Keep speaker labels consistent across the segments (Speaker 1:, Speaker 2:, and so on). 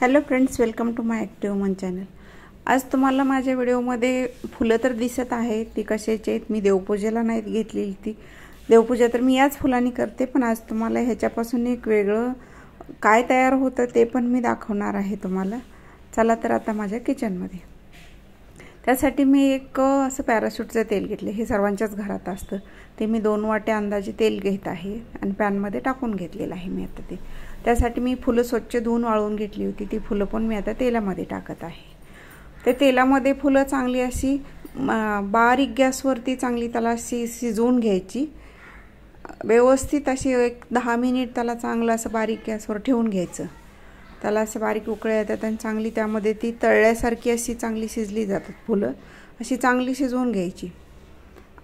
Speaker 1: hello friends welcome to my active मन channel आज तुम्हाला माझ्या व्हिडिओमध्ये फुलं तर दिसत आहे ती कशाची आहेत मी देवपूजेला नाहीत घेतलेली ती देवपूजा तर मी याच फुलांनी करते पण आज तुम्हाला ह्याच्यापासून एक वेगळं काय तयार होतं ते पण मी दाखवणार आहे तुम्हाला चला तर आता माझ्या किचनमध्ये त्यासाठी मी एक असं पॅराशूटचं तेल घेतले हे सर्वांच्याच घरात असतं ते मी दोन वाटे अंदाजे तेल घेत आहे आणि पॅनमध्ये टाकून घेतलेलं आहे मी आता ते त्यासाठी मी फुलं स्वच्छ धुवून वाळवून घेतली होती ती फुलं पण मी आता तेलामध्ये टाकत आहे ते तेलामध्ये फुलं चांगली अशी बारीक गॅसवरती चांगली त्याला अशी शिजवून घ्यायची व्यवस्थित अशी एक दहा मिनिट त्याला चांगलं असं बारीक गॅसवर ठेवून घ्यायचं त्याला असे बारीक उकळ्या येतात आणि चांगली त्यामध्ये ती तळल्यासारखी अशी चांगली शिजली जातात फुलं अशी चांगली शिजवून घ्यायची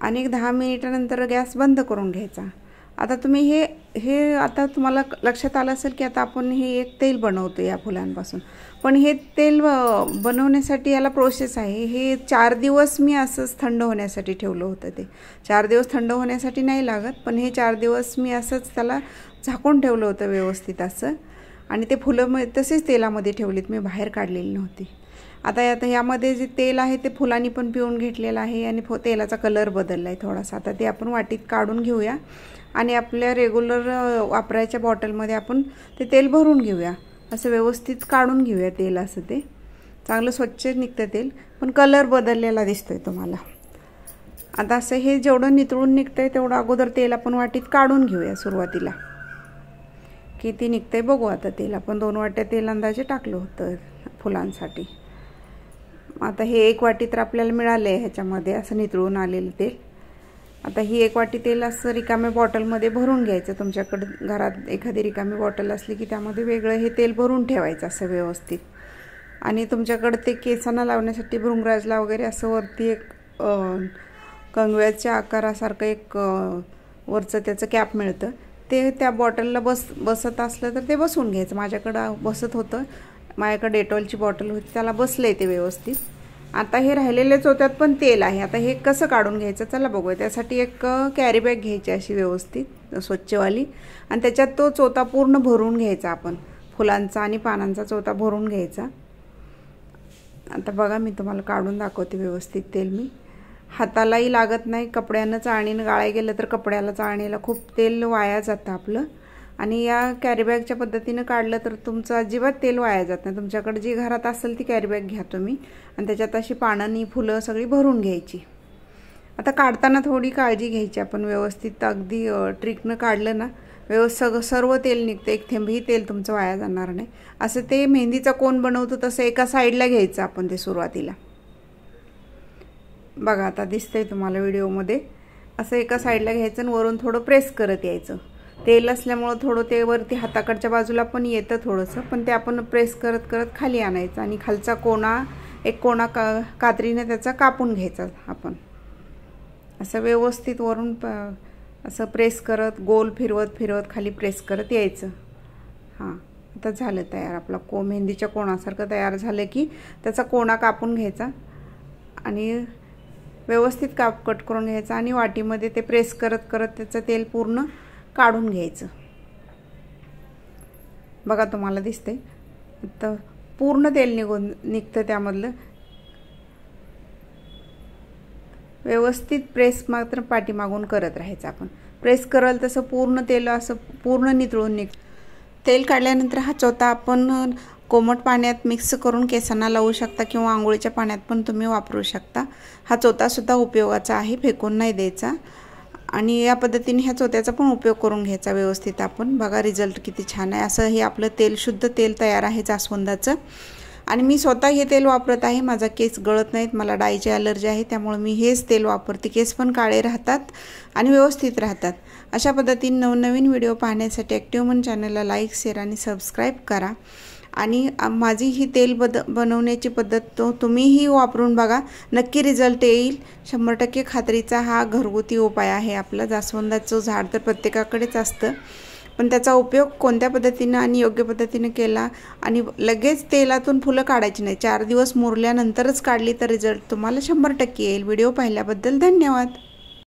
Speaker 1: आणि एक दहा मिनिटानंतर गॅस बंद करून घ्यायचा आता तुम्ही हे हे आता तुम्हाला लक्षात आलं असेल की आता आपण हे एक तेल बनवतो या फुलांपासून पण हे तेल बनवण्यासाठी याला प्रोसेस आहे हे चार दिवस मी असंच थंड होण्यासाठी ठेवलं होतं ते चार दिवस थंड होण्यासाठी नाही लागत पण हे चार दिवस मी असंच त्याला झाकून ठेवलं होतं व्यवस्थित असं आणि ते फुलं मग तसेच तेलामध्ये ठेवलीत मी बाहेर काढलेली नव्हती आता आता यामध्ये जे तेल आहे ते फुलांनी पण पिऊन घेतलेलं आहे आणि फो तेलाचा कलर बदलला आहे थोडासा आता ते आपण वाटीत काढून घेऊया आणि आपल्या रेग्युलर वापरायच्या बॉटलमध्ये आपण ते तेल भरून घेऊया असं व्यवस्थित काढून घेऊया तेल असं ते चांगलं स्वच्छ निघतं तेल पण कलर बदललेला दिसतो आहे तुम्हाला आता असं हे जेवढं नितळून निघतं आहे तेवढं अगोदर तेल आपण वाटीत काढून घेऊया सुरुवातीला किती निघते बघू आता तेल आपण दोन वाट्या तेल अंदाजे टाकलं होतं फुलांसाठी आता हे एक वाटी तर आपल्याला मिळालं आहे ह्याच्यामध्ये असं नितळून आलेलं तेल आता ही एक वाटी तेल असं रिकाम्या बॉटलमध्ये भरून घ्यायचं तुमच्याकडं घरात एखादी रिकामी बॉटल असली की त्यामध्ये वेगळं हे तेल भरून ठेवायचं असं व्यवस्थित आणि तुमच्याकडं ते केसांना लावण्यासाठी भृंगराजला वगैरे असं वरती एक कंगव्याच्या आकारासारखं एक वरचं त्याचं कॅप मिळतं ते त्या बॉटलला बस बसत असलं तर ते बसवून घ्यायचं माझ्याकडं बसत होतं माझ्याकडं डेटॉलची बॉटल होती त्याला बसले ते व्यवस्थित आता हे राहिलेलेच होत्यात पण तेल आहे आता हे कसं काढून घ्यायचं चला बघूया त्यासाठी एक कॅरी बॅग घ्यायची अशी व्यवस्थित स्वच्छवाली आणि त्याच्यात तो चोथा पूर्ण भरून घ्यायचा आपण फुलांचा आणि पानांचा चोथा भरून घ्यायचा आता बघा मी तुम्हाला काढून दाखवते व्यवस्थित तेल मी हातालाही लागत नाही कपड्यानं चाळणीनं गाळाय गेलं तर कपड्याला चाळणीला खूप तेल वाया जातं आपलं आणि या कॅरीबॅगच्या पद्धतीनं काढलं तर तुमचं अजिबात तेल वाया जात नाही तुमच्याकडे जी घरात असेल ती कॅरीबॅग घ्या तुम्ही आणि त्याच्यात अशी पानांनी फुलं सगळी भरून घ्यायची आता काढताना थोडी काळजी घ्यायची आपण व्यवस्थित अगदी ट्रिकनं काढलं ना व्यवस्थित सर्व तेल निघतं एक थेंबही तेल तुमचं वाया जाणार नाही असं ते मेहंदीचा कोण बनवतो तसं एका साईडला घ्यायचं आपण ते सुरुवातीला बघा आता दिसतंय तुम्हाला व्हिडिओमध्ये असं एका साईडला घ्यायचं आणि वरून थोडं प्रेस करत यायचं तेल असल्यामुळं थोडं ते वरती हाताकडच्या बाजूला पण येतं थोडंसं पण ते आपण प्रेस करत करत खाली आणायचं आणि खालचा कोणा एक कोणा का कात्रीनं त्याचा कापून घ्यायचा आपण असं व्यवस्थित वरून प असं प्रेस करत गोल फिरवत फिरवत खाली प्रेस करत यायचं हां आता झालं तयार आपला को मेहंदीच्या कोणासारखं तयार झालं की त्याचा कोणा कापून घ्यायचा आणि व्यवस्थित काप कट करून घ्यायचं आणि वाटीमध्ये ते प्रेस करत करत त्याचं तेल पूर्ण काढून घ्यायचं बघा तुम्हाला दिसते तर पूर्ण तेल निघून निघतं त्यामधलं व्यवस्थित प्रेस मात्र पाठीमागून करत राहायचं आपण प्रेस करल तसं पूर्ण तेल असं पूर्ण नितळून निघ तेल काढल्यानंतर हा चौथा आपण कोमट पाण्यात मिक्स करून केसांना लावू शकता किंवा आंघोळीच्या पाण्यात पण तुम्ही वापरू शकता हा चोथासुद्धा उपयोगाचा आहे फेकून नाही द्यायचा आणि या पद्धतीने ह्या चोत्याचा पण उपयोग करून घ्यायचा व्यवस्थित आपण बघा रिझल्ट किती छान आहे असं हे आपलं तेल शुद्ध तेल तयार आहे जास्वंदाचं आणि मी स्वतः हे तेल वापरत आहे माझा केस गळत नाहीत मला डायची अलर्जी आहे त्यामुळे मी हेच तेल वापरते केस पण काळे राहतात आणि व्यवस्थित राहतात अशा पद्धतीने नवनवीन व्हिडिओ पाहण्यासाठी म्हणून चॅनलला लाईक शेअर आणि सबस्क्राईब करा आणि माझी ही तेल बद बनवण्याची पद्धत तो तुम्हीही वापरून बघा नक्की रिझल्ट येईल शंभर टक्के खात्रीचा हा घरगुती उपाय आहे आपला जास्वंदाचं झाड तर प्रत्येकाकडेच असतं पण त्याचा उपयोग कोणत्या पद्धतीनं आणि योग्य पद्धतीनं केला आणि लगेच तेलातून फुलं काढायची नाही चार दिवस मुरल्यानंतरच काढली तर रिझल्ट तुम्हाला शंभर टक्के येईल व्हिडिओ पाहिल्याबद्दल धन्यवाद